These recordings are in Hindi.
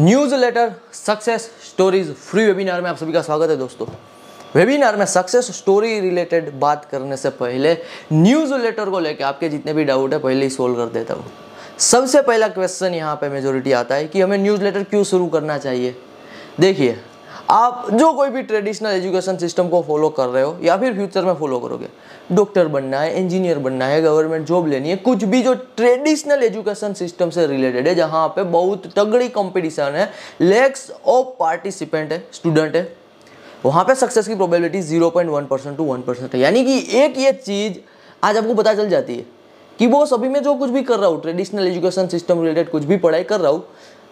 news newsletter success stories free webinar में आप सभी का स्वागत है दोस्तों वेबिनार में सक्सेस स्टोरी रिलेटेड बात करने से पहले न्यूज लेटर को लेकर आपके जितने भी डाउट है पहले ही सोल्व कर देता हूँ सबसे पहला क्वेश्चन यहाँ पे मेजोरिटी आता है कि हमें न्यूज़ लेटर क्यों शुरू करना चाहिए देखिए आप जो कोई भी ट्रेडिशनल एजुकेशन सिस्टम को फॉलो कर रहे हो या फिर फ्यूचर में फॉलो करोगे डॉक्टर बनना है इंजीनियर बनना है गवर्नमेंट जॉब लेनी है कुछ भी जो ट्रेडिशनल एजुकेशन सिस्टम से रिलेटेड है जहाँ पे बहुत तगड़ी कंपटीशन है लेक्स ऑफ पार्टिसिपेंट है स्टूडेंट है वहाँ पे सक्सेस की probability zero point one percent to one percent है यानी कि एक ये चीज़ आज आपको पता चल जाती है कि वो सभी में जो कुछ भी कर रहा हूँ ट्रेडिशनल एजुकेशन सिस्टम रिलेटेड कुछ भी पढ़ाई कर रहा हूँ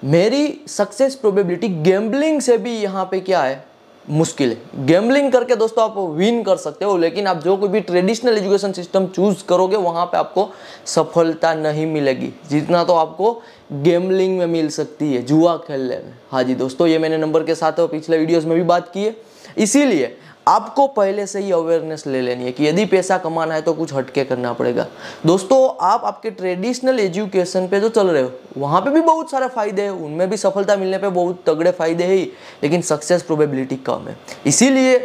मेरी सक्सेस प्रोबेबिलिटी गेम्बलिंग से भी यहाँ पे क्या है मुश्किल है गेम्बलिंग करके दोस्तों आप विन कर सकते हो लेकिन आप जो कोई भी ट्रेडिशनल एजुकेशन सिस्टम चूज करोगे वहाँ पे आपको सफलता नहीं मिलेगी जितना तो आपको गेम्बलिंग में मिल सकती है जुआ खेलने में हाँ जी दोस्तों ये मैंने नंबर के साथ पिछले वीडियोज़ में भी बात की है इसीलिए आपको पहले से ही अवेयरनेस ले लेनी है कि यदि पैसा कमाना है तो कुछ हटके करना पड़ेगा दोस्तों आप आपके ट्रेडिशनल एजुकेशन पे जो चल रहे हो वहाँ पे भी बहुत सारे फायदे हैं उनमें भी सफलता मिलने पे बहुत तगड़े फायदे है ही लेकिन सक्सेस प्रोबेबिलिटी कम है इसीलिए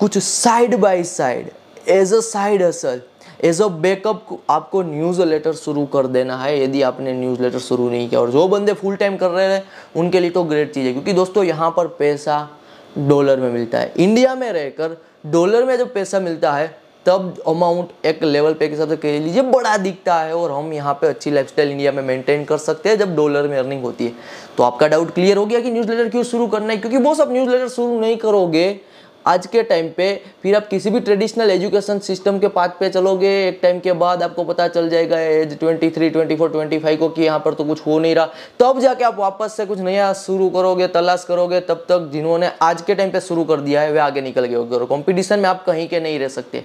कुछ side by side as a side असल एज अ बैकअप आपको न्यूज़ लेटर शुरू कर देना है यदि आपने न्यूज़ लेटर शुरू नहीं किया और जो बंदे फुल टाइम कर रहे हैं उनके लिए तो ग्रेट चीज़ है क्योंकि दोस्तों यहाँ पर पैसा डॉलर में मिलता है इंडिया में रहकर डॉलर में जब पैसा मिलता है तब अमाउंट एक लेवल पे के हिसाब से कह लीजिए बड़ा दिखता है और हम यहाँ पे अच्छी लाइफस्टाइल इंडिया में मेंटेन कर सकते हैं जब डॉलर में अर्निंग होती है तो आपका डाउट क्लियर हो गया कि न्यूज़ लेटर क्यों शुरू करना है क्योंकि वो सब न्यूज़ लेटर शुरू नहीं करोगे आज के टाइम पे फिर आप किसी भी ट्रेडिशनल एजुकेशन सिस्टम के पाथ पे चलोगे एक टाइम के बाद आपको पता चल जाएगा age twenty three twenty four twenty five को कि यहाँ पर तो कुछ हो नहीं रहा तब जाके आप वापस से कुछ नया शुरू करोगे तलाश करोगे तब तक जिन्होंने आज के टाइम पे शुरू कर दिया है वे आगे निकल गए होगे और कॉम्पिटिशन में आप कहीं के नहीं रह सकते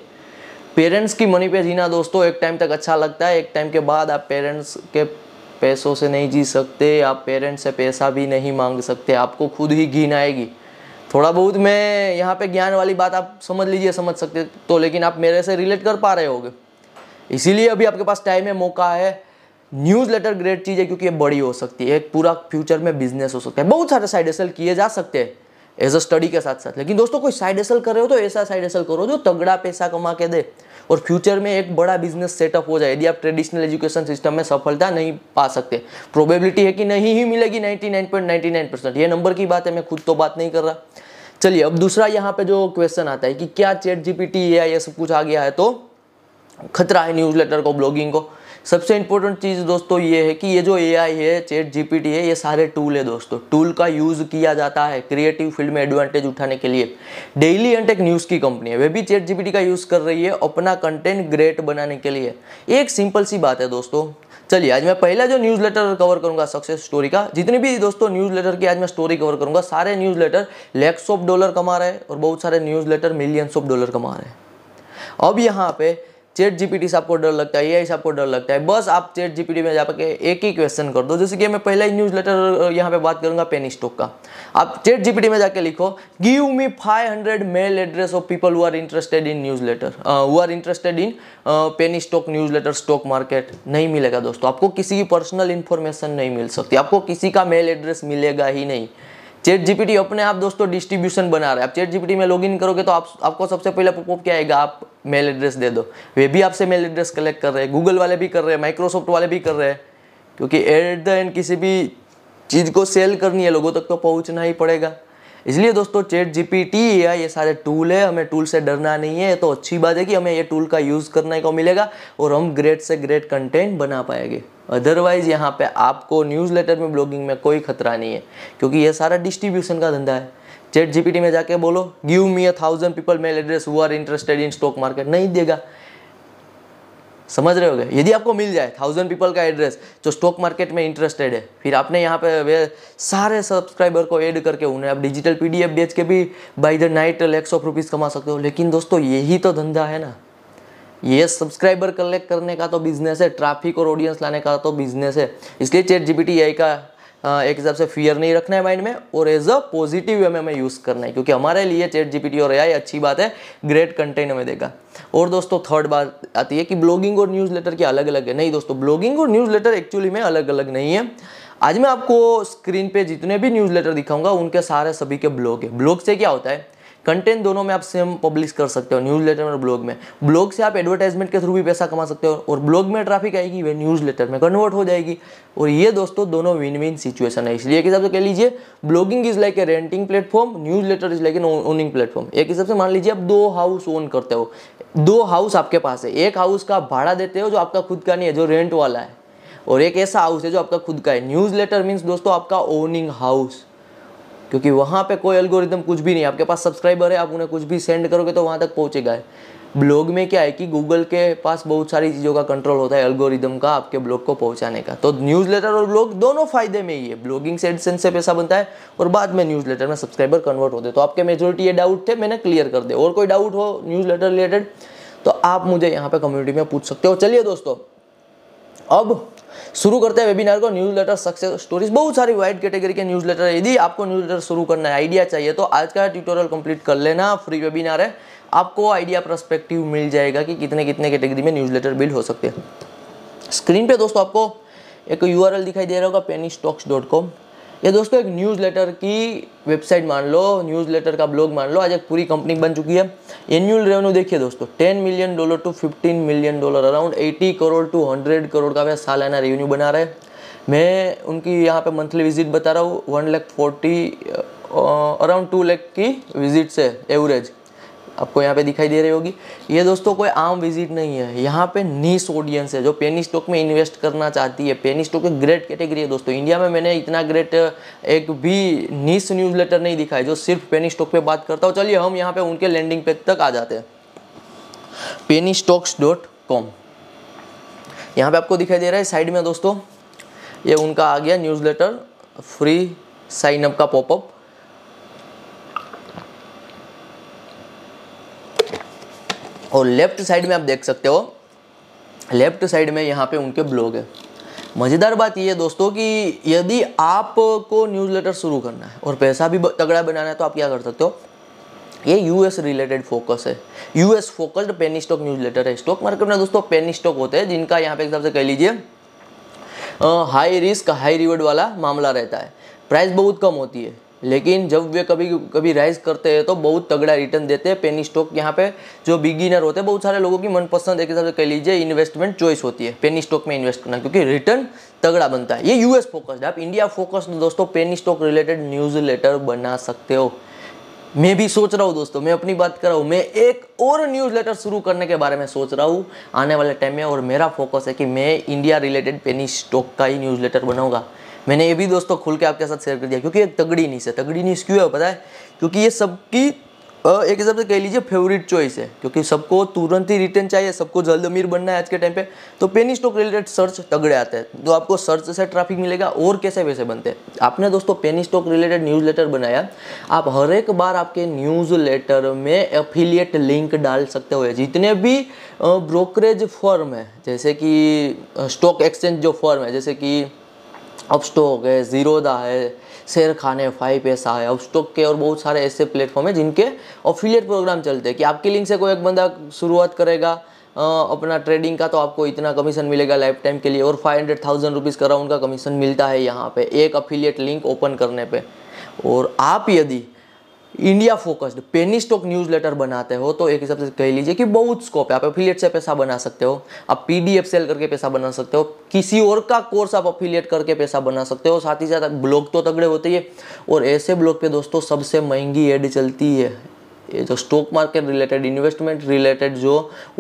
पेरेंट्स की मनी पे जीना दोस्तों एक टाइम तक अच्छा लगता है एक टाइम के बाद आप पेरेंट्स के पैसों से नहीं जी सकते आप पेरेंट्स से पैसा भी नहीं मांग सकते आपको खुद ही घिन आएगी थोड़ा बहुत मैं यहाँ पे ज्ञान वाली बात आप समझ लीजिए समझ सकते तो लेकिन आप मेरे से रिलेट कर पा रहे होगे इसीलिए अभी आपके पास टाइम है मौका है न्यूज़ लेटर ग्रेट चीज़ है क्योंकि ये बड़ी हो सकती है एक पूरा फ्यूचर में बिजनेस हो सकता है बहुत सारे साइड हसल किए जा सकते हैं एज अ स्टडी के साथ साथ लेकिन दोस्तों कोई साइड हसल कर रहे हो तो ऐसा साइड हसल करो जो तगड़ा पैसा कमा के दे और फ्यूचर में एक बड़ा बिजनेस सेटअप हो जाए यदि आप ट्रेडिशनल एजुकेशन सिस्टम में सफलता नहीं पा सकते प्रोबेबिलिटी है कि नहीं ही मिलेगी 99.99 परसेंट ये नंबर की बात है मैं खुद तो बात नहीं कर रहा चलिए अब दूसरा यहाँ पे जो क्वेश्चन आता है कि क्या चैट जीपीटी या ये सब कुछ आ गया है तो खतरा है न्यूज़ को ब्लॉगिंग को सबसे इम्पोर्टेंट चीज़ दोस्तों ये है कि ये जो ए है चैट टी है ये सारे टूल है दोस्तों टूल का यूज़ किया जाता है क्रिएटिव फील्ड में एडवांटेज उठाने के लिए डेली एंड एक न्यूज़ की कंपनी है वे भी चैट टी का यूज़ कर रही है अपना कंटेंट ग्रेट बनाने के लिए एक सिंपल सी बात है दोस्तों चलिए आज मैं पहला जो न्यूज़ लेटर कवर करूंगा सक्सेस स्टोरी का जितनी भी दोस्तों न्यूज़ लेटर की आज मैं स्टोरी कवर करूंगा सारे newsletter lakhs of dollar कमा रहे हैं और बहुत सारे newsletter millions of dollar कमा रहे हैं अब यहाँ पे चेट जीपीटी से आपको डर लगता है ए से आपको डर लगता है बस आप चेट जीपीटी में जाके एक ही क्वेश्चन कर दो जैसे कि मैं पहला ही न्यूज लेटर यहाँ पे बात करूंगा पेनी स्टॉक का आप चेट जीपीटी में जाके लिखो give me 500 mail address of people who are interested in newsletter who are interested in penny stock newsletter stock market नहीं मिलेगा दोस्तों आपको किसी की पर्सनल इन्फॉर्मेशन नहीं मिल सकती आपको किसी का मेल एड्रेस मिलेगा ही नहीं चेट जीपीटी अपने आप दोस्तों डिस्ट्रीब्यूशन बना रहे हैं आप चेट जीपीटी में लॉगिन करोगे तो आप आपको सबसे पहले पॉपअप क्या आएगा आप मेल एड्रेस दे दो वे भी आपसे मेल एड्रेस कलेक्ट कर रहे हैं गूगल वाले भी कर रहे हैं माइक्रोसॉफ्ट वाले भी कर रहे हैं क्योंकि एट द एंड किसी भी चीज़ को सेल करनी है लोगों तक तो पहुँचना ही पड़ेगा इसलिए दोस्तों चैट जीपीटी या ये सारे टूल है हमें टूल से डरना नहीं है तो अच्छी बात है कि हमें ये टूल का यूज़ करने को मिलेगा और हम ग्रेट से ग्रेट कंटेंट बना पाएंगे अदरवाइज़ यहाँ पे आपको न्यूज़लेटर में ब्लॉगिंग में कोई खतरा नहीं है क्योंकि ये सारा डिस्ट्रीब्यूशन का धंधा है चैट जीपीटी में जाके बोलो give me a thousand people mail address who are interested in stock market नहीं देगा समझ रहे हो यदि आपको मिल जाए थाउजेंड पीपल का एड्रेस जो स्टॉक मार्केट में इंटरेस्टेड है फिर आपने यहाँ पे वे सारे सब्सक्राइबर को ऐड करके उन्हें आप डिजिटल पीडीएफ बेच के भी by the night lakhs of rupees कमा सकते हो लेकिन दोस्तों यही तो धंधा है ना ये सब्सक्राइबर कलेक्ट करने का तो बिजनेस है ट्रैफिक और ऑडियंस लाने का तो बिजनेस है इसलिए चेट जीपीटी आई का एक हिसाब से फियर नहीं रखना है माइंड में और एज अ पॉजिटिव वे में हमें यूज़ करना है क्योंकि हमारे लिए चेट जीपीटी और एआई अच्छी बात है ग्रेट कंटेंट हमें देगा और दोस्तों थर्ड बात आती है कि ब्लॉगिंग और न्यूज़ लेटर की अलग अलग है नहीं दोस्तों ब्लॉगिंग और न्यूज़ लेटर एक्चुअली में अलग अलग नहीं है आज मैं आपको स्क्रीन पे जितने भी न्यूज़लेटर दिखाऊंगा उनके सारे सभी के ब्लॉग है ब्लॉग से क्या होता है कंटेंट दोनों में आप सेम पब्लिश कर सकते हो न्यूज़ लेटर में और ब्लॉग में ब्लॉग से आप एडवर्टाइजमेंट के थ्रू भी पैसा कमा सकते हो और ब्लॉग में ट्रैफिक आएगी वह न्यूज़ लेटर में कन्वर्ट हो जाएगी और ये दोस्तों दोनों विन विन सिचुएशन है इसलिए एक हिसाब से कह लीजिए blogging is like a renting platform newsletter is like an owning platform एक हिसाब से मान लीजिए आप दो हाउस ओन करते हो दो हाउस आपके पास है एक हाउस का भाड़ा देते हो जो आपका खुद का नहीं है जो रेंट वाला है और एक ऐसा हाउस है जो आपका खुद का है न्यूज़ लेटर मीन्स दोस्तों आपका ओनिंग हाउस क्योंकि वहाँ पे कोई एल्गोरिदम कुछ भी नहीं आपके पास सब्सक्राइबर है आप उन्हें कुछ भी सेंड करोगे तो वहाँ तक पहुँचेगा ब्लॉग में क्या है कि गूगल के पास बहुत सारी चीज़ों का कंट्रोल होता है एल्गोरिदम का आपके ब्लॉग को पहुंचाने का तो न्यूज लेटर और ब्लॉग दोनों फायदे में ही है ब्लॉगिंग से एडसेंस से पैसा बनता है और बाद में न्यूज लेटर में सब्सक्राइबर कन्वर्ट होते तो आपके मेजोरिटी ये डाउट थे मैंने क्लियर कर दे और कोई डाउट हो न्यूज लेटर रिलेटेड तो आप मुझे यहाँ पर कम्युनिटी में पूछ सकते हो चलिए दोस्तों अब शुरू करते हैं वेबिनार को न्यूज लेटर सक्सेस स्टोरीज बहुत सारी वाइड कैटेगरी के न्यूज लेटर यदि आपको न्यूज लेटर शुरू करना है आइडिया चाहिए तो आज का ट्यूटोरियल कंप्लीट कर लेना फ्री वेबिनार है आपको आइडिया प्रस्पेक्टिव मिल जाएगा कि कितने कितने कैटेगरी में न्यूज लेटर बिल्ड हो सकते हैं स्क्रीन पर दोस्तों आपको एक यू दिखाई दे रहा होगा पेनी स्टॉक्स डॉट कॉम ये दोस्तों एक न्यूज़ लेटर की वेबसाइट मान लो न्यूज़ लेटर का ब्लॉग मान लो आज एक पूरी कंपनी बन चुकी है एनुअल रेवेन्यू देखिए दोस्तों ten million dollar to fifteen million dollar around eighty crore to hundred crore का वह सालाना रेवेन्यू बना रहे मैं उनकी यहाँ पर मंथली विजिट बता रहा हूँ one lakh forty around two lakh की विजिट से एवरेज आपको यहाँ पे दिखाई दे रही होगी ये दोस्तों कोई आम विजिट नहीं है यहाँ पे नीस ऑडियंस है जो पेनी स्टॉक में इन्वेस्ट करना चाहती है पेनी स्टॉक एक ग्रेट कैटेगरी है दोस्तों इंडिया में मैंने इतना ग्रेट एक भी नीस न्यूज लेटर नहीं दिखा जो सिर्फ पेनी स्टॉक पे बात करता हो चलिए हम यहाँ पे उनके लैंडिंग पेज तक आ जाते हैं पेनी स्टॉक्स डॉट कॉम यहाँ पर आपको दिखाई दे रहा है साइड में दोस्तों ये उनका आ गया न्यूज़ लेटर फ्री साइनअप का पॉपअप और लेफ्ट साइड में आप देख सकते हो लेफ्ट साइड में यहाँ पे उनके ब्लॉग है मज़ेदार बात ये है दोस्तों कि यदि आपको न्यूज़लेटर शुरू करना है और पैसा भी तगड़ा बनाना है तो आप क्या कर सकते हो ये यूएस रिलेटेड फोकस है US focused penny stock newsletter है स्टॉक मार्केट में दोस्तों पेनी स्टॉक होते हैं जिनका यहाँ पे हिसाब से कह लीजिए हाई रिस्क हाई रिवॉर्ड वाला मामला रहता है प्राइस बहुत कम होती है लेकिन जब वे कभी कभी राइज करते हैं तो बहुत तगड़ा रिटर्न देते हैं पेनी स्टॉक यहाँ पे जो बिगिनर होते हैं बहुत सारे लोगों की मनपसंद एक हिसाब से कह लीजिए इन्वेस्टमेंट चॉइस होती है पेनी स्टॉक में इन्वेस्ट करना क्योंकि रिटर्न तगड़ा बनता है ये यूएस फोकस्ड आप इंडिया फोकस्ड दोस्तों penny stock related newsletter बना सकते हो मैं भी सोच रहा हूँ दोस्तों मैं अपनी बात कर रहा हूँ मैं एक और न्यूज़ लेटर शुरू करने के बारे में सोच रहा हूँ आने वाले टाइम में और मेरा फोकस है कि मैं इंडिया रिलेटेड पेनी स्टॉक का ही न्यूज़ लेटर बनाऊंगा मैंने ये भी दोस्तों खुल के आपके साथ शेयर कर दिया क्योंकि एक तगड़ी नीस है तगड़ी नीस क्यों है पता है क्योंकि ये सबकी एक हिसाब से कह लीजिए फेवरेट चॉइस है क्योंकि सबको तुरंत ही रिटर्न चाहिए सबको जल्द अमीर बनना है आज के टाइम पे तो पेनी स्टॉक रिलेटेड सर्च तगड़े आते हैं तो आपको सर्च से ट्रैफिक मिलेगा और कैसे वैसे बनते हैं आपने दोस्तों penny stock related newsletter बनाया आप हर एक बार आपके न्यूज़ लेटर में एफिलियट लिंक डाल सकते हो जितने भी ब्रोकरेज फॉर्म है जैसे कि स्टॉक एक्सचेंज जो फॉर्म है जैसे कि अब है जीरोदा है शेर खान है फाइव पैसा है अब के और बहुत सारे ऐसे प्लेटफॉर्म है जिनके ऑफिलियट प्रोग्राम चलते हैं कि आपके लिंक से कोई एक बंदा शुरुआत करेगा अपना ट्रेडिंग का तो आपको इतना कमीशन मिलेगा लाइफ टाइम के लिए और फाइव हंड्रेड थाउजेंड रुपीज़ करा उनका कमीशन मिलता है यहाँ पे एक अफिलियट लिंक ओपन करने पे और आप यदि India focused penny stock letter बनाते हो तो एक हिसाब से कह लीजिए कि बहुत स्कोप है आप अफिलियट से पैसा बना सकते हो आप पीडीएफ सेल करके पैसा बना सकते हो किसी और का कोर्स आप अफिलियट करके पैसा बना सकते हो साथ ही साथ ब्लॉग तो तगड़े होते ही और ऐसे ब्लॉग पे दोस्तों सबसे महंगी एड चलती है ये जो stock market related investment related जो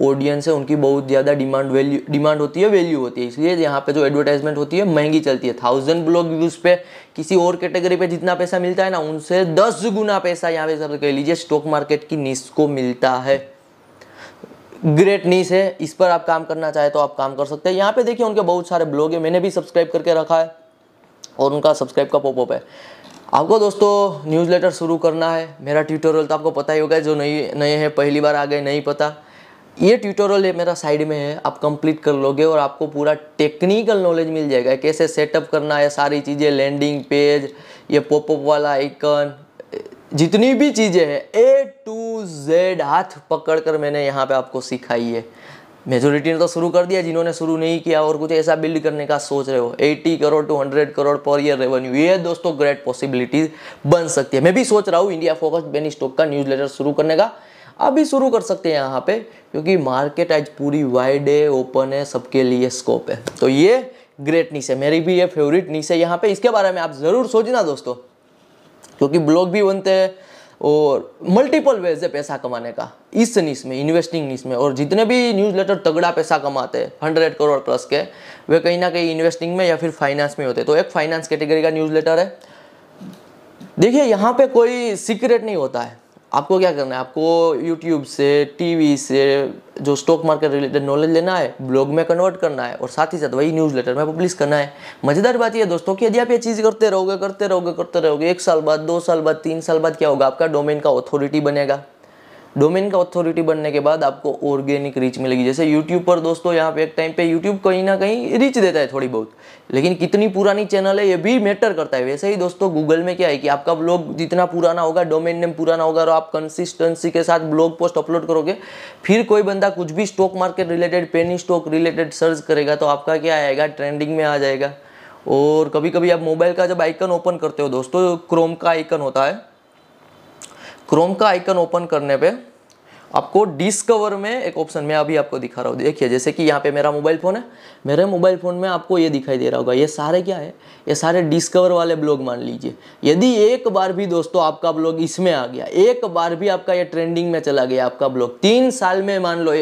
ऑडियंस है उनकी बहुत ज़्यादा डिमांड वैल्यू डिमांड होती है वैल्यू होती है इसलिए यहाँ पे जो एडवर्टाइजमेंट होती है महंगी चलती है थाउजेंड ब्लॉग व्यूज़ पे किसी और कैटेगरी पे जितना पैसा मिलता है ना उनसे दस गुना पैसा यहाँ पे सब कह लीजिए स्टॉक मार्केट की नीस को मिलता है ग्रेट नीस है इस पर आप काम करना चाहे तो आप काम कर सकते हैं यहाँ पे देखिए उनके बहुत सारे ब्लॉग है मैंने भी सब्सक्राइब करके रखा है और उनका सब्सक्राइब का पॉपअप है आपको दोस्तों न्यूज़ लेटर शुरू करना है मेरा ट्यूटोरियल तो आपको पता ही होगा जो नई नए हैं पहली बार आ गए नहीं पता ये ट्यूटोरियल है मेरा साइड में है आप कंप्लीट कर लोगे और आपको पूरा टेक्निकल नॉलेज मिल जाएगा कैसे सेटअप करना है सारी चीज़ें लैंडिंग पेज ये पॉपअप वाला आइकन जितनी भी चीज़ें हैं ए टू जेड हाथ पकड़ कर मैंने यहाँ पर आपको सिखाई है मेजोरिटी ने तो शुरू कर दिया जिन्होंने शुरू नहीं किया और कुछ ऐसा बिल्ड करने का सोच रहे हो 80 crore to 100 crore per year revenue ये दोस्तों ग्रेट पॉसिबिलिटीज बन सकती है मैं भी सोच रहा हूँ इंडिया फोकस बेनी स्टॉक का न्यूज लेटर शुरू करने का अभी शुरू कर सकते हैं यहाँ पे क्योंकि मार्केट आज पूरी वाइड है ओपन है सबके लिए स्कोप है तो ये ग्रेट नीस है मेरी भी ये फेवरेट नीस है यहाँ पे इसके बारे में आप ज़रूर सोचना दोस्तों क्योंकि ब्लॉग भी बनते हैं और मल्टीपल वेज है पैसा कमाने का इस नीस में इन्वेस्टिंग नीस में और जितने भी न्यूज़ लेटर तगड़ा पैसा कमाते हैं हंड्रेड करोड़ प्लस के वे कहीं ना कहीं इन्वेस्टिंग में या फिर फाइनेंस में होते तो एक फाइनेंस कैटेगरी का न्यूज़ लेटर है देखिए यहाँ पे कोई सीक्रेट नहीं होता है आपको क्या करना है आपको यूट्यूब से टीवी से जो स्टॉक मार्केट रिलेटेड नॉलेज लेना है ब्लॉग में कन्वर्ट करना है और साथ ही साथ वही न्यूज़ लेटर में पब्लिश करना है मज़ेदार बात यह दोस्तों कि यदि आप ये चीज़ करते रहोगे करते रहोगे करते रहोगे एक साल बाद दो साल बाद तीन साल बाद क्या होगा आपका डोमेन का अथॉरिटी बनेगा डोमेन का अथॉरिटी बनने के बाद आपको ऑर्गेनिक रीच मिलेगी जैसे यूट्यूब पर दोस्तों यहाँ पे एक टाइम पे यूट्यूब कहीं ना कहीं रीच देता है थोड़ी बहुत लेकिन कितनी पुरानी चैनल है ये भी मैटर करता है वैसे ही दोस्तों गूगल में क्या है कि आपका ब्लॉग जितना पुराना होगा डोमेन नेम पुराना होगा और आप कंसिस्टेंसी के साथ ब्लॉग पोस्ट अपलोड करोगे फिर कोई बंदा कुछ भी stock market related penny stock related search करेगा तो आपका क्या आएगा ट्रेंडिंग में आ जाएगा और कभी कभी आप मोबाइल का जब आइकन ओपन करते हो दोस्तों क्रोम का आइकन होता है क्रोम का आइकन ओपन करने पे आपको डिस्कवर में एक ऑप्शन मैं अभी आपको दिखा रहा हूँ देखिए जैसे कि यहाँ पे मेरा मोबाइल फ़ोन है मेरे मोबाइल फ़ोन में आपको ये दिखाई दे रहा होगा ये सारे क्या है ये सारे डिस्कवर वाले ब्लॉग मान लीजिए यदि एक बार भी दोस्तों आपका ब्लॉग इसमें आ गया एक बार भी आपका ये ट्रेंडिंग में चला गया आपका ब्लॉग तीन साल में मान लो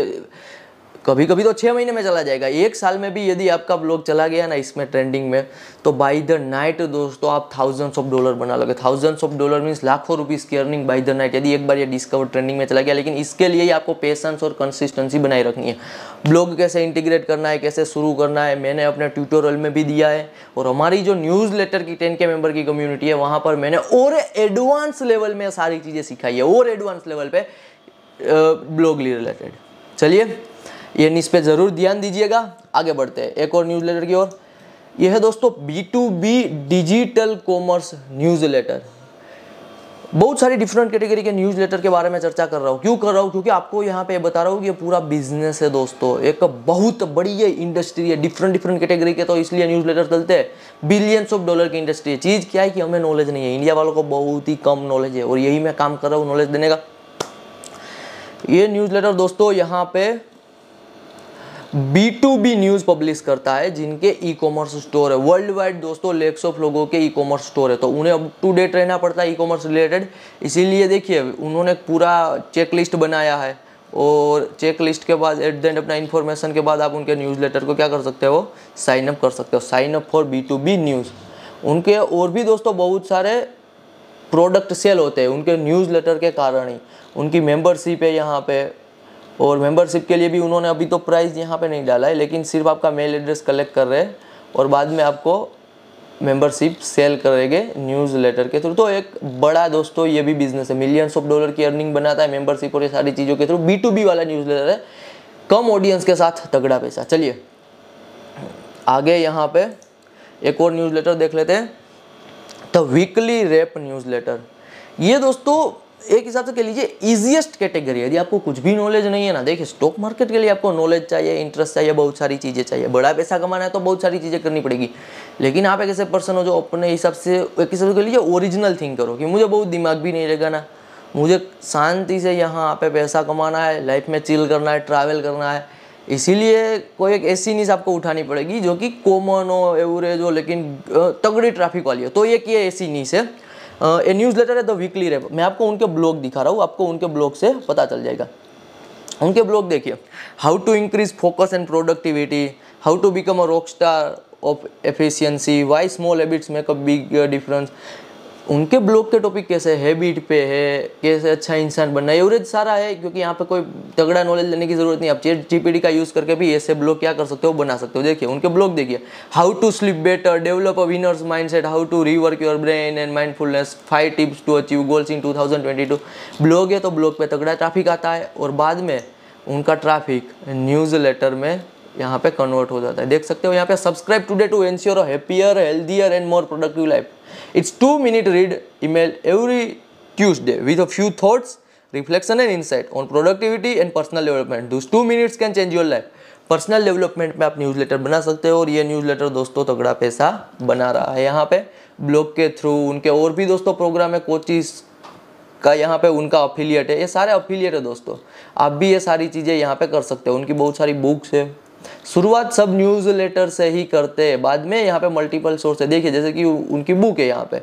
कभी कभी तो छः महीने में चला जाएगा एक साल में भी यदि आपका ब्लॉग चला गया ना इसमें ट्रेंडिंग में तो बाई द नाइट दोस्तों आप थाउजेंड्स ऑफ डॉलर बना लोगे थाउजेंड्स ऑफ डॉलर मीन्स लाखों रुपीज़ की अर्निंग बाई द नाइट यदि एक बार ये डिस्कवर ट्रेंडिंग में चला गया लेकिन इसके लिए ही आपको पेशेंस और कंसिस्टेंसी बनाए रखनी है ब्लॉग कैसे इंटीग्रेट करना है कैसे शुरू करना है मैंने अपने ट्यूटोरियल में भी दिया है और हमारी जो न्यूज़ लेटर की टेन के मेंबर की कम्युनिटी है वहाँ पर मैंने और एडवांस लेवल में सारी चीज़ें सिखाई है और एडवांस लेवल पर ब्लॉग रिलेटेड चलिए ये इस पर ज़रूर ध्यान दीजिएगा आगे बढ़ते हैं एक और न्यूज़ लेटर की ओर यह है दोस्तों B to B digital commerce newsletter बहुत सारी डिफरेंट कैटेगरी के न्यूज़ लेटर के बारे में चर्चा कर रहा हूँ क्यों कर रहा हूँ क्योंकि आपको यहाँ पे बता रहा हूँ कि ये पूरा बिजनेस है दोस्तों एक बहुत बड़ी है इंडस्ट्री है डिफरेंट डिफरेंट कैटेगरी के तो इसलिए न्यूज़ लेटर चलते हैं बिलियंस ऑफ डॉलर की इंडस्ट्री है चीज़ क्या है कि हमें नॉलेज नहीं है इंडिया वालों को बहुत ही कम नॉलेज है और यही मैं काम कर रहा हूँ नॉलेज देने का ये न्यूज़ लेटर दोस्तों यहाँ पे B to B news publish करता है जिनके ई कॉमर्स स्टोर है वर्ल्ड वाइड दोस्तों लेक्स ऑफ लोगों के ई कॉमर्स स्टोर है तो उन्हें अब टू डेट रहना पड़ता है ई कॉमर्स रिलेटेड इसीलिए देखिए उन्होंने पूरा चेक लिस्ट बनाया है और चेक लिस्ट के बाद एट द एंड अपना इन्फॉर्मेशन के बाद आप उनके न्यूज़ लेटर को क्या कर सकते हो साइन अप कर सकते हो sign up for B to B news उनके और भी दोस्तों बहुत सारे प्रोडक्ट सेल होते हैं उनके न्यूज़ लेटर के कारण ही उनकी मेंबरशिप है यहाँ पे और मेंबरशिप के लिए भी उन्होंने अभी तो प्राइस यहाँ पे नहीं डाला है लेकिन सिर्फ आपका मेल एड्रेस कलेक्ट कर रहे हैं और बाद में आपको मेंबरशिप सेल करेंगे न्यूज़ लेटर के थ्रू तो एक बड़ा दोस्तों ये भी बिजनेस है मिलियंस ऑफ डॉलर की अर्निंग बनाता है मेंबरशिप और ये सारी चीज़ों के थ्रू बी टू बी वाला न्यूज़ लेटर है कम ऑडियंस के साथ तगड़ा पैसा चलिए आगे यहाँ पर एक और न्यूज़ लेटर देख लेते हैं the weekly wrap newsletter ये दोस्तों एक हिसाब से कह लीजिए ईजिएस्ट कैटेगरी यदि आपको कुछ भी नॉलेज नहीं है ना देखिए स्टॉक मार्केट के लिए आपको नॉलेज चाहिए इंटरेस्ट चाहिए बहुत सारी चीज़ें चाहिए बड़ा पैसा कमाना है तो बहुत सारी चीज़ें करनी पड़ेगी लेकिन आप एक ऐसे पर्सन हो जो अपने हिसाब से एक हिसाब से कह लीजिए ओरिजिनल थिंक करो कि मुझे बहुत दिमाग भी नहीं लगाना मुझे शांति से यहाँ पे पैसा कमाना है लाइफ में चिल करना है ट्रैवल करना है इसीलिए कोई एक ऐसी नीज आपको उठानी पड़ेगी जो कि कॉमन हो एवरेज हो लेकिन तगड़ी ट्रैफिक वाली हो तो ये की ऐसी नीस है ये न्यूज़ लेटर है द वीकली रेप मैं आपको उनके ब्लॉग दिखा रहा हूँ आपको उनके ब्लॉग से पता चल जाएगा उनके ब्लॉग देखिए how to increase focus and productivity how to become a rock star of efficiency why small habits make a big difference उनके ब्लॉग के टॉपिक कैसे हैबिट पे है कैसे अच्छा इंसान बनना है एवरेज सारा है क्योंकि यहाँ पे कोई तगड़ा नॉलेज लेने की ज़रूरत नहीं आप चेट जी का यूज़ करके भी ऐसे ब्लॉग क्या कर सकते हो बना सकते हो देखिए उनके ब्लॉग देखिए how to sleep better develop a winner's mindset how to rework your brain and mindfulness five tips to achieve goals into blog है तो ब्लॉग पर तगड़ा ट्रैफिक आता है और बाद में उनका ट्राफिक न्यूज़ लेटर में यहाँ पे कन्वर्ट हो जाता है देख सकते हो यहाँ पे subscribe today to ensure happier healthier and more productive life it's two minute read email every Tuesday with a few thoughts reflection and insight on productivity and personal development these two minutes can change your life personal development में आप न्यूज़ लेटर बना सकते हो और ये न्यूज़ लेटर दोस्तों तगड़ा पैसा बना रहा है यहाँ पे ब्लॉग के थ्रू उनके और भी दोस्तों प्रोग्राम है कोचिज का यहाँ पे उनका अफिलियट है ये सारे अफिलियट है दोस्तों आप भी ये सारी चीज़ें यहाँ पे कर सकते हो उनकी बहुत सारी बुक्स है शुरुआत सब न्यूज़ लेटर से ही करते हैं बाद में यहाँ पे मल्टीपल सोर्स है देखिए जैसे कि उनकी बुक है यहाँ पे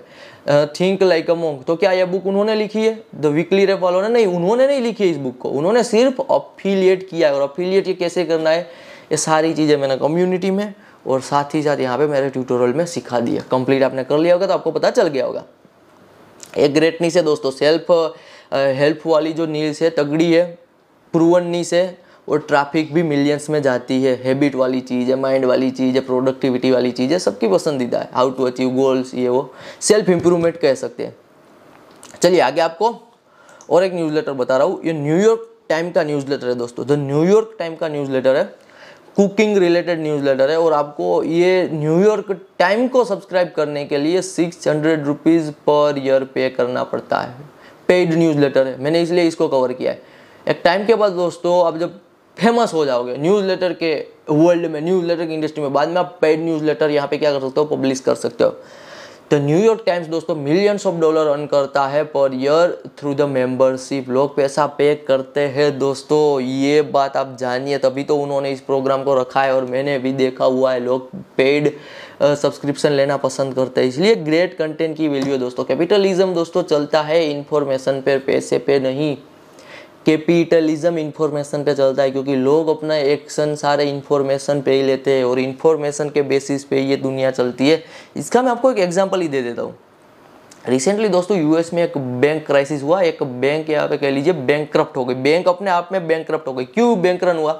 थिंक लाइक अ मोंग तो क्या यह बुक उन्होंने लिखी है द वीकली रेप वालों ने नहीं उन्होंने नहीं लिखी है इस बुक को उन्होंने सिर्फ अफिलिएट किया है और अफिलिएट ये कैसे करना है ये सारी चीज़ें मैंने कम्युनिटी में और साथ ही साथ यहाँ पर मेरे ट्यूटोरियल में सिखा दिया कंप्लीट आपने कर लिया होगा तो आपको पता चल गया होगा एक ग्रेट नीस है दोस्तों सेल्फ हेल्प वाली जो नील्स है तगड़ी है प्रूवन नीस है और ट्रैफिक भी मिलियंस में जाती है हैबिट वाली चीज़ है माइंड वाली चीज़ है प्रोडक्टिविटी वाली चीज़ है सबकी पसंदीदा है हाउ टू अचीव गोल्स ये वो सेल्फ इम्प्रूवमेंट कह सकते हैं चलिए आगे आपको और एक न्यूज़ लेटर बता रहा हूँ ये न्यूयॉर्क टाइम का न्यूज़ लेटर है दोस्तों जो न्यूयॉर्क टाइम का न्यूज़ लेटर है कुकिंग रिलेटेड न्यूज़ लेटर है और आपको ये न्यूयॉर्क टाइम को सब्सक्राइब करने के लिए six hundred rupees per year pay करना पड़ता है पेड न्यूज़ लेटर है मैंने इसलिए इसको कवर किया है एक टाइम के बाद दोस्तों आप जब फेमस हो जाओगे न्यूज़ लेटर के वर्ल्ड में न्यूज़ लेटर की इंडस्ट्री में बाद में आप पेड न्यूज़ लेटर यहाँ पे क्या कर सकते हो पब्लिश कर सकते हो तो न्यूयॉर्क टाइम्स दोस्तों मिलियंस ऑफ डॉलर अर्न करता है per year through the membership लोग पैसा पे करते हैं दोस्तों ये बात आप जानिए तभी तो उन्होंने इस प्रोग्राम को रखा है और मैंने भी देखा हुआ है लोग पेड सब्सक्रिप्शन लेना पसंद करते हैं इसलिए ग्रेट कंटेंट की वैल्यू है दोस्तों कैपिटलिज्म दोस्तों चलता है इन्फॉर्मेशन पर पैसे पे नहीं कैपिटलिज्म इन्फॉर्मेशन पे चलता है क्योंकि लोग अपना एक्शन सारे इन्फॉर्मेशन पे ही लेते हैं और इन्फॉर्मेशन के बेसिस पे ये दुनिया चलती है इसका मैं आपको एक एग्जांपल ही दे देता हूँ रिसेंटली दोस्तों यूएस में एक बैंक क्राइसिस हुआ एक बैंक यहाँ पे कह लीजिए बैंक करप्ट हो गई बैंक अपने आप में बैंक करप्ट हो गई क्यों बैंक रन हुआ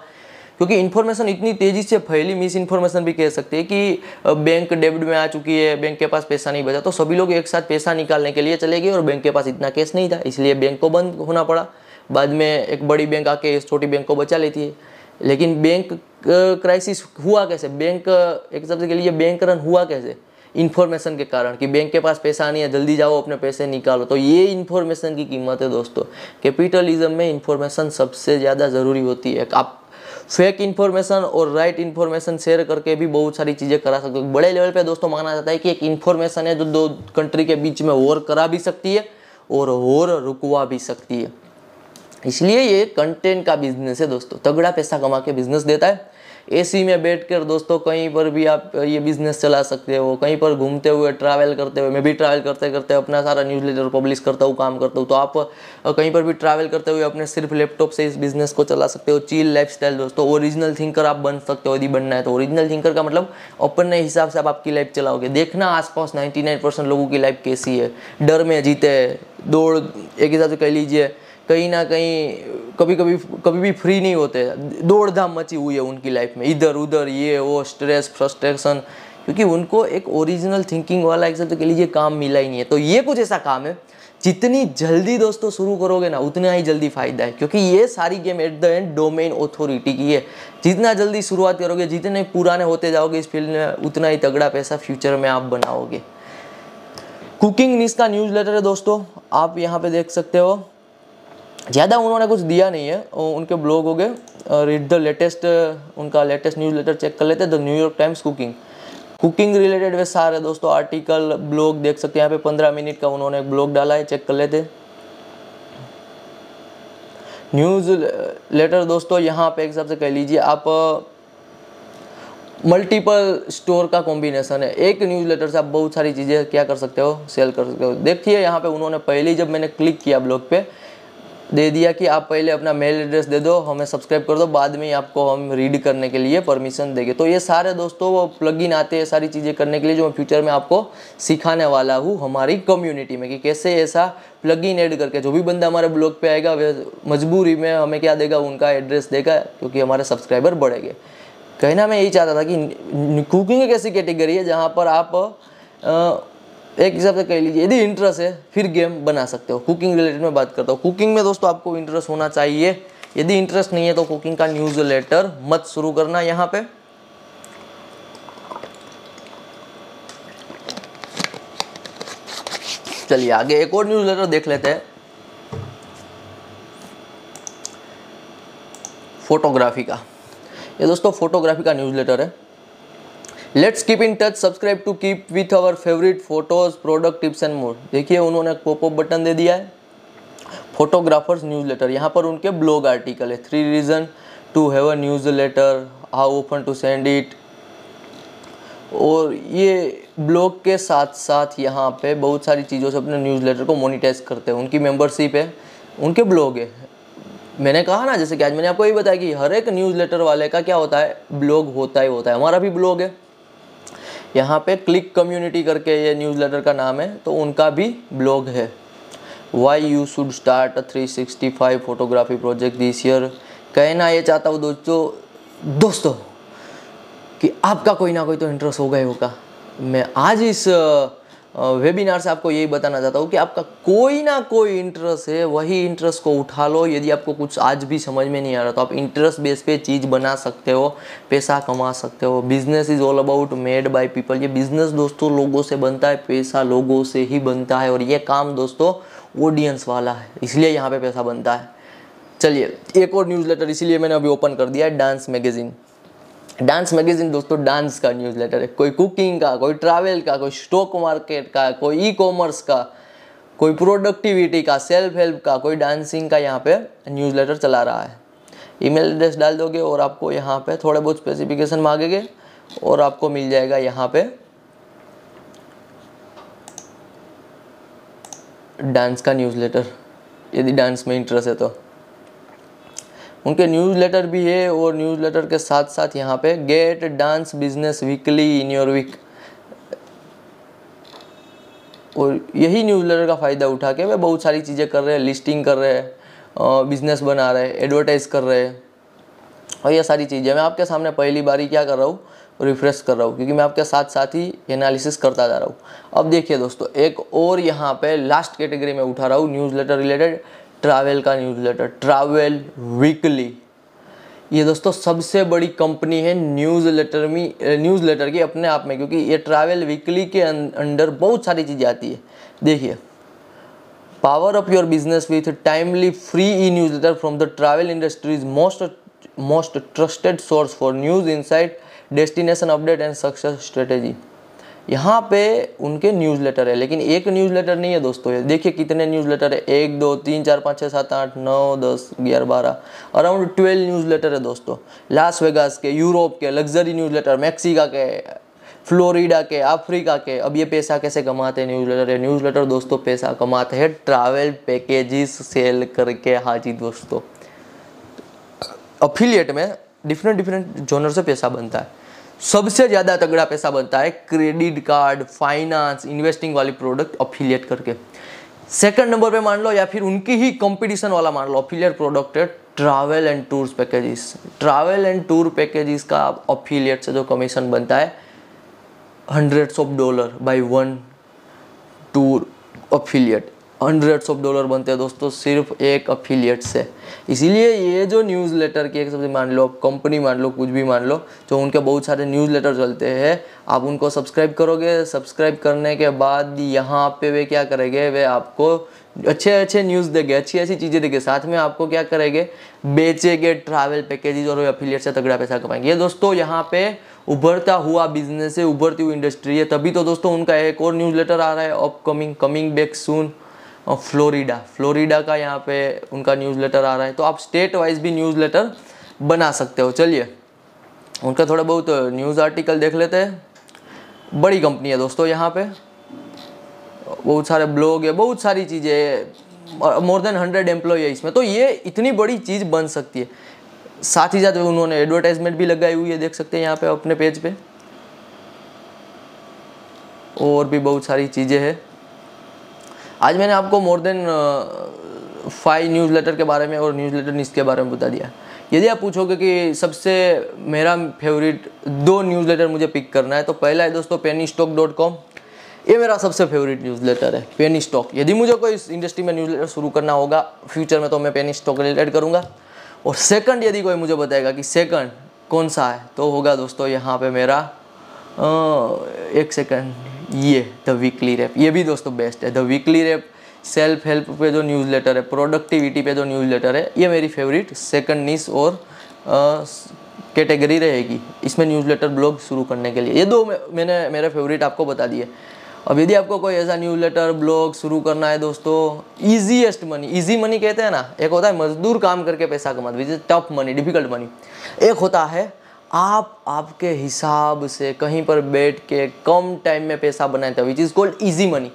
क्योंकि इन्फॉर्मेशन इतनी तेज़ी से फैली मिस इन्फॉर्मेशन भी कह सकते हैं कि बैंक डेबिट में आ चुकी है बैंक के पास पैसा नहीं बचा तो सभी लोग एक साथ पैसा निकालने के लिए चले गए और बैंक के पास इतना कैश नहीं था इसलिए बैंक को बंद होना पड़ा बाद में एक बड़ी बैंक आके इस छोटी बैंक को बचा लेती है लेकिन बैंक क्राइसिस हुआ कैसे बैंक एक सबसे के लिए बैंक रन हुआ कैसे इन्फॉर्मेशन के कारण कि बैंक के पास पैसा नहीं है जल्दी जाओ अपने पैसे निकालो तो ये इन्फॉर्मेशन की कीमत है दोस्तों कैपिटलिज्म में इन्फॉर्मेशन सबसे ज़्यादा ज़रूरी होती है आप फेक इन्फॉर्मेशन और राइट इन्फॉर्मेशन शेयर करके भी बहुत सारी चीज़ें करा सकते हो बड़े लेवल पे दोस्तों माना जाता है कि एक इन्फॉर्मेशन है जो दो कंट्री के बीच में वॉर करा भी सकती है और वॉर रुकवा भी सकती है इसलिए ये कंटेंट का बिजनेस है दोस्तों तगड़ा पैसा कमा के बिजनेस देता है एसी में बैठ कर दोस्तों कहीं पर भी आप ये बिजनेस चला सकते हो कहीं पर घूमते हुए ट्रैवल करते हुए मैं भी ट्रैवल करते करते अपना सारा न्यूज़ लेटर पब्लिश करता हूँ काम करता हूँ तो आप कहीं पर भी ट्रैवल करते हुए अपने सिर्फ लैपटॉप से इस बिज़नेस को चला सकते हो चील लाइफ स्टाइल दोस्तों ओरिजिनल थिंकर आप बन सकते हो यदि बनना है तो ओरिजिनल थिंकर का मतलब अपने हिसाब से आप आपकी लाइफ चलाओगे देखना आसपास 99% लोगों की लाइफ कैसी है डर में जीते दौड़ एक हिसाब से कह लीजिए कहीं ना कहीं कभी कभी कभी भी फ्री नहीं होते दौड़ धाम मची हुई है उनकी लाइफ में इधर उधर ये वो स्ट्रेस फ्रस्ट्रेशन क्योंकि उनको एक ओरिजिनल थिंकिंग वाला एक शब्द के लिए काम मिला ही नहीं है तो ये कुछ ऐसा काम है जितनी जल्दी दोस्तों शुरू करोगे ना उतना ही जल्दी फायदा है क्योंकि ये सारी game at the end domain authority की है जितना जल्दी शुरुआत करोगे जितने पुराने होते जाओगे इस फील्ड में उतना ही तगड़ा पैसा फ्यूचर में आप बनाओगे कुकिंग निस का न्यूज़ लेटर है दोस्तों आप यहाँ पे देख सकते हो ज़्यादा उन्होंने कुछ दिया नहीं है उनके ब्लॉग हो गए रीड द लेटेस्ट उनका लेटेस्ट न्यूज़ लेटर चेक कर लेते the New York Times cooking cooking related वे सारे दोस्तों आर्टिकल ब्लॉग देख सकते हैं यहाँ पे पंद्रह मिनट का उन्होंने एक ब्लॉग डाला है चेक कर लेते न्यूज़ लेटर दोस्तों यहाँ पे एक हिसाब से कह लीजिए आप मल्टीपल स्टोर का कॉम्बिनेशन है एक न्यूज़ लेटर से आप बहुत सारी चीज़ें क्या कर सकते हो सेल कर सकते हो देखिए यहाँ पे उन्होंने पहले जब मैंने क्लिक किया ब्लॉग पे दे दिया कि आप पहले अपना मेल एड्रेस दे दो हमें सब्सक्राइब कर दो बाद में ही आपको हम रीड करने के लिए परमिशन देंगे तो ये सारे दोस्तों वो प्लग इन आते हैं सारी चीज़ें करने के लिए जो मैं फ्यूचर में आपको सिखाने वाला हूँ हमारी कम्युनिटी में कि कैसे ऐसा प्लग इन ऐड करके जो भी बंदा हमारे ब्लॉग पे आएगा वह मजबूरी में हमें क्या देगा उनका एड्रेस देगा क्योंकि हमारे सब्सक्राइबर बढ़ेंगे कहना मैं यही चाहता था कि कुकिंग एक ऐसी कैटेगरी है जहाँ पर आप एक हिसाब से कह लीजिए यदि इंटरेस्ट है फिर गेम बना सकते हो कुकिंग रिलेटेड में बात करता हूँ कुकिंग में दोस्तों आपको इंटरेस्ट होना चाहिए यदि इंटरेस्ट नहीं है तो कुकिंग का न्यूज लेटर मत शुरू करना यहाँ पे चलिए आगे एक और न्यूज लेटर देख लेते हैं फोटोग्राफी का ये दोस्तों फोटोग्राफी का न्यूज लेटर है let's keep in touch subscribe to keep with our favourite photos product tips and more देखिए उन्होंने पॉपअप बटन दे दिया है फोटोग्राफर्स न्यूज़ लेटर यहाँ पर उनके ब्लॉग आर्टिकल है three reason to have a newsletter how often to send it और ये ब्लॉग के साथ साथ यहाँ पे बहुत सारी चीज़ों से अपने न्यूज़ लेटर को मोनिटाइज करते हैं उनकी मेंबरशिप है उनके ब्लॉग है मैंने कहा ना जैसे कि आज मैंने आपको ये बताया कि हर एक न्यूज़ लेटर वाले का क्या होता है ब्लॉग होता ही होता है हमारा भी ब्लॉग है यहाँ पे क्लिक कम्युनिटी करके ये न्यूज़लेटर का नाम है तो उनका भी ब्लॉग है why you should start three sixty five photography project this year कहना ये चाहता हूँ दोस्तों दोस्तों कि आपका कोई ना कोई तो इंटरेस्ट होगा ही होगा मैं आज इस वेबिनार से आपको यही बताना चाहता हूँ कि आपका कोई ना कोई इंटरेस्ट है वही इंटरेस्ट को उठा लो यदि आपको कुछ आज भी समझ में नहीं आ रहा तो आप इंटरेस्ट बेस पे चीज़ बना सकते हो पैसा कमा सकते हो business is all about made by people ये बिजनेस दोस्तों लोगों से बनता है पैसा लोगों से ही बनता है और ये काम दोस्तों ऑडियंस वाला है इसलिए यहाँ पर पैसा बनता है चलिए एक और न्यूज़ इसीलिए मैंने अभी ओपन कर दिया है डांस मैगज़ीन डांस मैगजीन दोस्तों डांस का न्यूज़ लेटर है कोई कुकिंग का कोई ट्रैवल का कोई स्टॉक मार्केट का कोई ई कॉमर्स का कोई प्रोडक्टिविटी का सेल्फ हेल्प का कोई डांसिंग का यहाँ पे लेटर चला रहा है ईमेल एड्रेस डाल दोगे और आपको यहाँ पे थोड़े बहुत स्पेसिफिकेशन मांगेंगे और आपको मिल जाएगा यहाँ पे डांस का न्यूज़ लेटर यदि डांस में इंटरेस्ट है तो उनके न्यूज़लेटर भी है और न्यूज़लेटर के साथ साथ यहाँ पे get dance business weekly in your week और यही न्यूज़लेटर का फ़ायदा उठा के वे बहुत सारी चीज़ें कर रहे हैं लिस्टिंग कर रहे हैं बिजनेस बना रहे हैं एडवर्टाइज़ कर रहे हैं और ये सारी चीज़ें मैं आपके सामने पहली ही क्या कर रहा हूँ रिफ्रेश कर रहा हूँ क्योंकि मैं आपके साथ साथ ही एनालिसिस करता जा रहा हूँ अब देखिए दोस्तों एक और यहाँ पे लास्ट कैटेगरी में उठा रहा हूँ न्यूज़ लेटर रिलेटेड ट्रैवल का न्यूज़लेटर ट्रैवल वीकली ये दोस्तों सबसे बड़ी कंपनी है न्यूज़ लेटर में न्यूज़ लेटर की अपने आप में क्योंकि ये ट्रैवल वीकली के अं-, अंडर बहुत सारी चीज़ें आती है देखिए power up your business with timely free e newsletter from the travel industry is most most trusted source for news insight destination update and success strategy यहाँ पे उनके न्यूज़लेटर है लेकिन एक न्यूज़लेटर नहीं है दोस्तों ये देखिए कितने न्यूज़लेटर है एक दो तीन चार पाँच छः सात आठ नौ दस ग्यारह बारह अराउंड ट्वेल्व न्यूज़लेटर है दोस्तों लास वेगास के यूरोप के लग्जरी न्यूज़लेटर मैक्सिका के फ्लोरिडा के अफ्रीका के अब ये पैसा कैसे कमाते हैं न्यूज़लेटर न्यूज़ न्यूज़लेटर दोस्तों पैसा कमाते हैं ट्रैवल पैकेजेस सेल करके हाँ जी दोस्तों अफिलियट में डिफरेंट डिफरेंट जोनर से पैसा बनता है सबसे ज़्यादा तगड़ा पैसा बनता है क्रेडिट कार्ड फाइनेंस इन्वेस्टिंग वाली प्रोडक्ट अफिलियट करके सेकंड नंबर पे मान लो या फिर उनकी ही कंपटीशन वाला मान लो अफिलियट प्रोडक्ट है travel and tours packages travel and tour packages का अफिलियट से जो कमीशन बनता है hundreds of dollar by one tour affiliate hundreds of dollar बनते हैं दोस्तों सिर्फ एक अफिलियट से इसीलिए ये जो न्यूज़ लेटर की एक सबसे मान लो कंपनी मान लो कुछ भी मान लो जो उनके बहुत सारे न्यूज़ लेटर चलते हैं आप उनको सब्सक्राइब करोगे सब्सक्राइब करने के बाद यहाँ पे वे क्या करेंगे वे आपको अच्छे अच्छे न्यूज़ देंगे अच्छी अच्छी चीज़ें देंगे साथ में आपको क्या करेंगे बेचेंगे ट्रैवल पैकेजेज और अफिलियट से तगड़ा पैसा कमाएंगे ये दोस्तों यहाँ पे उभरता हुआ बिजनेस है उभरती हुई इंडस्ट्री है तभी तो दोस्तों उनका एक और न्यूज़ लेटर आ रहा है अपकमिंग कमिंग बैक सून और फ्लोरिडा फ्लोरिडा का यहाँ पे उनका न्यूज़ लेटर आ रहा है तो आप स्टेट वाइज भी न्यूज़ लेटर बना सकते हो चलिए उनका थोड़ा बहुत न्यूज़ आर्टिकल देख लेते हैं बड़ी कंपनी है दोस्तों यहाँ पे बहुत सारे ब्लॉग है बहुत सारी चीज़ें मोर देन हंड्रेड एम्प्लॉय है इसमें तो ये इतनी बड़ी चीज़ बन सकती है साथ ही साथ उन्होंने एडवर्टाइजमेंट भी लगाई हुई है देख सकते हैं यहाँ पे अपने पेज पे और भी बहुत सारी चीज़ें हैं आज मैंने आपको more than five newsletter के बारे में और न्यूज़ लेटर न्यूज़ के बारे में बता दिया यदि आप पूछोगे कि सबसे मेरा फेवरेट दो न्यूज़ लेटर मुझे पिक करना है तो पहला है दोस्तों पेनी स्टॉक डॉट कॉम ये मेरा सबसे फेवरेट न्यूज़ लेटर है पेनी स्टॉक यदि मुझे कोई इस इंडस्ट्री में न्यूज़ लेटर शुरू करना होगा फ्यूचर में तो मैं पेनी स्टॉक रिलेटेड करूँगा और सेकंड यदि कोई मुझे बताएगा कि सेकंड कौन सा है तो होगा दोस्तों यहाँ पे मेरा आ, uh, एक सेकंड ये द वीकली रैप ये भी दोस्तों बेस्ट है the weekly wrap self help पे जो न्यूज़ लेटर है प्रोडक्टिविटी पे जो न्यूज़ लेटर है ये मेरी फेवरेट सेकंड नीस और कैटेगरी रहेगी इसमें न्यूज़ लेटर ब्लॉग शुरू करने के लिए ये दो मैंने मेरे फेवरेट आपको बता दिए अब यदि आपको कोई ऐसा न्यूज़ लेटर ब्लॉग शुरू करना है दोस्तों ईजीएस्ट मनी ईजी मनी कहते हैं ना एक होता है मजदूर काम करके पैसा कमाते which is tough money difficult money एक होता है आप आपके हिसाब से कहीं पर बैठ के कम टाइम में पैसा बनाए थे which is called easy money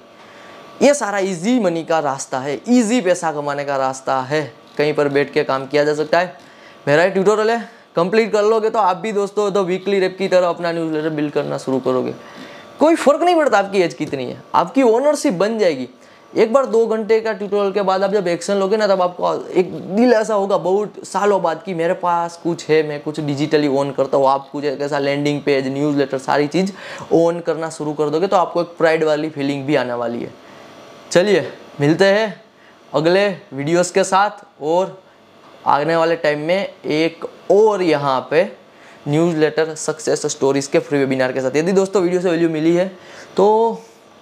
ये सारा ईजी मनी का रास्ता है ईजी पैसा कमाने का रास्ता है कहीं पर बैठ के काम किया जा सकता है मेरा ये ट्यूटोरियल है कंप्लीट कर लोगे तो आप भी दोस्तों तो वीकली रेप की तरह अपना न्यूज़ बिल्ड करना शुरू करोगे कोई फ़र्क नहीं पड़ता आपकी एज कितनी है आपकी ओनरशिप बन जाएगी एक बार दो घंटे का ट्यूटोरियल के बाद आप जब एक्शन लोगे ना तब आपको एक दिल ऐसा होगा बहुत सालों बाद कि मेरे पास कुछ है मैं कुछ डिजिटली ऑन करता हूँ आप कुछ ऐसा लैंडिंग पेज न्यूज़ लेटर सारी चीज़ ऑन करना शुरू कर दोगे तो आपको एक प्राइड वाली फीलिंग भी आने वाली है चलिए मिलते हैं अगले वीडियोज़ के साथ और आने वाले टाइम में एक और यहाँ पे न्यूज़ लेटर सक्सेस स्टोरीज़ के फ्री वेबिनार के साथ यदि दोस्तों वीडियो से वैल्यू मिली है तो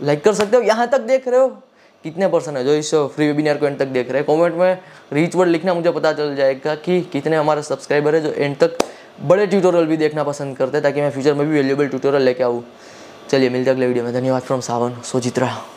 लाइक कर सकते हो यहाँ तक देख रहे हो कितने पर्सन है जो इस फ्री वेबिनार को एंड तक देख रहे हैं कमेंट में रीच वर्ड लिखना मुझे पता चल जाएगा कि कितने हमारे सब्सक्राइबर है जो एंड तक बड़े ट्यूटोरियल भी देखना पसंद करते हैं ताकि मैं फ्यूचर में भी वैल्यूबल ट्यूटोरियल लेके आऊँ चलिए मिलते अगले वीडियो में धन्यवाद फ्रॉम सावन सोजित्रा